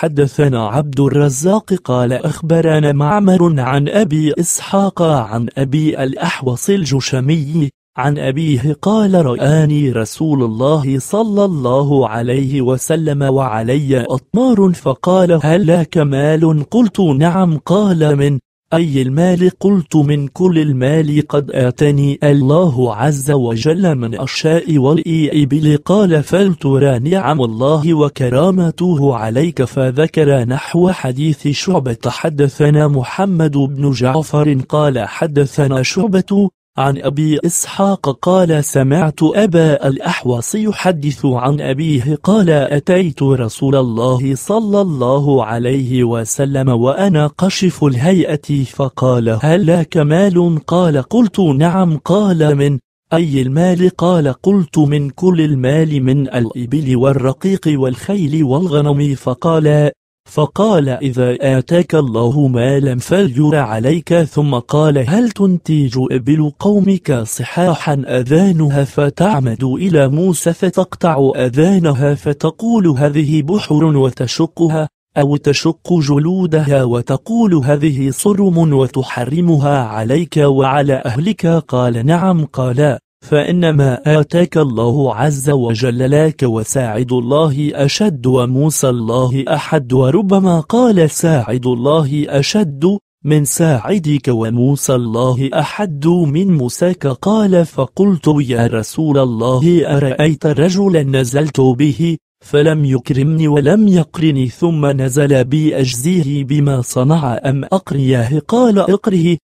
حدثنا عبد الرزاق قال أخبرنا معمر عن أبي إسحاق عن أبي الأحوص الجشمي عن أبيه قال رآني رسول الله صلى الله عليه وسلم وعلي أطمار فقال هل لك مال قلت نعم قال من أي المال قلت من كل المال قد آتني الله عز وجل من الشاء والإبل قال فلترى نعم الله وكرامته عليك فذكر نحو حديث شعبة حدثنا محمد بن جعفر قال حدثنا شعبة عن أبي إسحاق قال سمعت أبا الأحوص يحدث عن أبيه قال أتيت رسول الله صلى الله عليه وسلم وأنا قشف الهيئة فقال هل لك مال قال قلت نعم قال من أي المال قال قلت من كل المال من الإبل والرقيق والخيل والغنم فقال فقال إذا آتاك الله مالا فليرى عليك ثم قال هل تنتج إبل قومك صحاحا أذانها فتعمد إلى موسى فتقطع أذانها فتقول هذه بحر وتشقها أو تشق جلودها وتقول هذه صرم وتحرمها عليك وعلى أهلك قال نعم قال فإنما آتاك الله عز وجل لك وساعد الله أشد وموسى الله أحد وربما قال ساعد الله أشد من ساعدك وموسى الله أحد من موساك قال فقلت يا رسول الله أرأيت رجلا نزلت به فلم يكرمني ولم يقرني ثم نزل بي أجزيه بما صنع أم أقريه قال أقره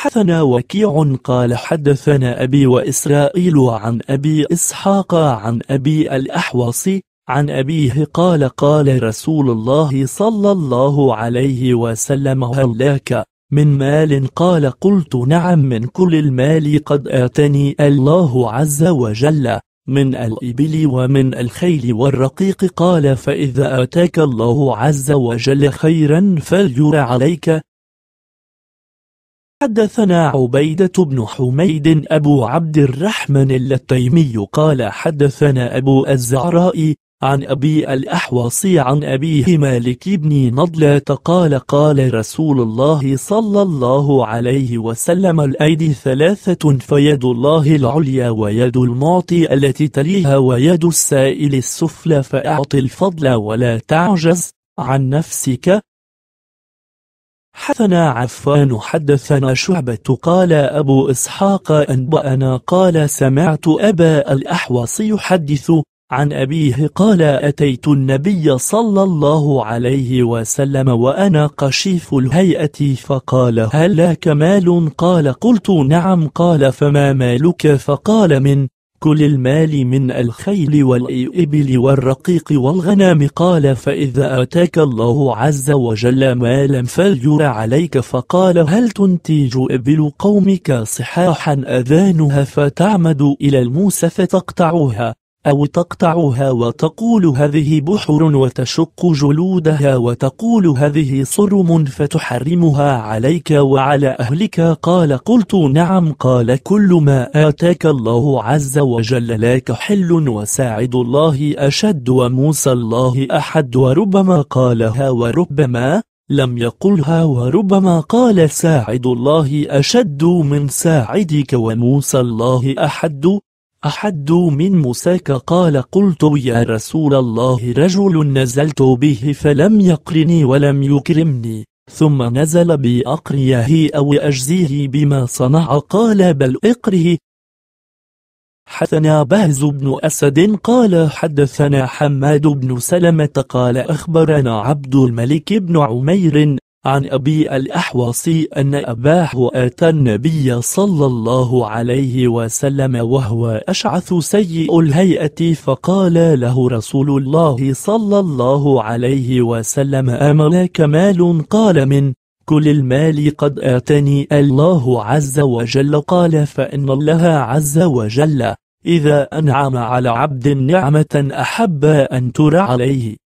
حدثنا وكيع قال حدثنا أبي وإسرائيل عن أبي إسحاق عن أبي الأحوص عن أبيه قال قال رسول الله صلى الله عليه وسلم هلاك من مال قال قلت نعم من كل المال قد آتني الله عز وجل من الإبل ومن الخيل والرقيق قال فإذا آتاك الله عز وجل خيرا فليرى عليك حدثنا عبيدة بن حميد أبو عبد الرحمن التيمي قال حدثنا أبو الزعراء عن أبي الأحوص عن أبيه مالك بن نضلة قال قال رسول الله صلى الله عليه وسلم الأيدي ثلاثة فيد الله العليا ويد المعطي التي تليها ويد السائل السفلى فأعط الفضل ولا تعجز عن نفسك حدثنا عفان حدثنا شعبة قال أبو إسحاق أنبأنا قال سمعت أبا الأحوص يحدث عن أبيه قال أتيت النبي صلى الله عليه وسلم وأنا قشيف الهيئة فقال هل لك مال قال قلت نعم قال فما مالك فقال من كل المال من الخيل والإبل والرقيق والغنم قال فإذا أتاك الله عز وجل مالا فليرى عليك فقال هل تنتج إبل قومك صحاحا أذانها فتعمد إلى الموسى فتقطعها أو تقطعها وتقول هذه بحر وتشق جلودها وتقول هذه صرم فتحرمها عليك وعلى أهلك قال قلت نعم قال كل ما آتاك الله عز وجل لك حل وساعد الله أشد وموسى الله أحد وربما قالها وربما لم يقلها وربما قال ساعد الله أشد من ساعدك وموسى الله أحد أحد من مساك قال قلت يا رسول الله رجل نزلت به فلم يقرني ولم يكرمني ثم نزل بي أقريه أو أجزيه بما صنع قال بل اقره حدثنا بهز بن أسد قال حدثنا حماد بن سلمة قال أخبرنا عبد الملك بن عمير عن أبي الأحوصي أن أباه أتى النبي صلى الله عليه وسلم وهو أشعث سيء الهيئة فقال له رسول الله صلى الله عليه وسلم أملاك مال قال من كل المال قد آتني الله عز وجل قال فإن الله عز وجل إذا أنعم على عبد نعمة أحب أن ترى عليه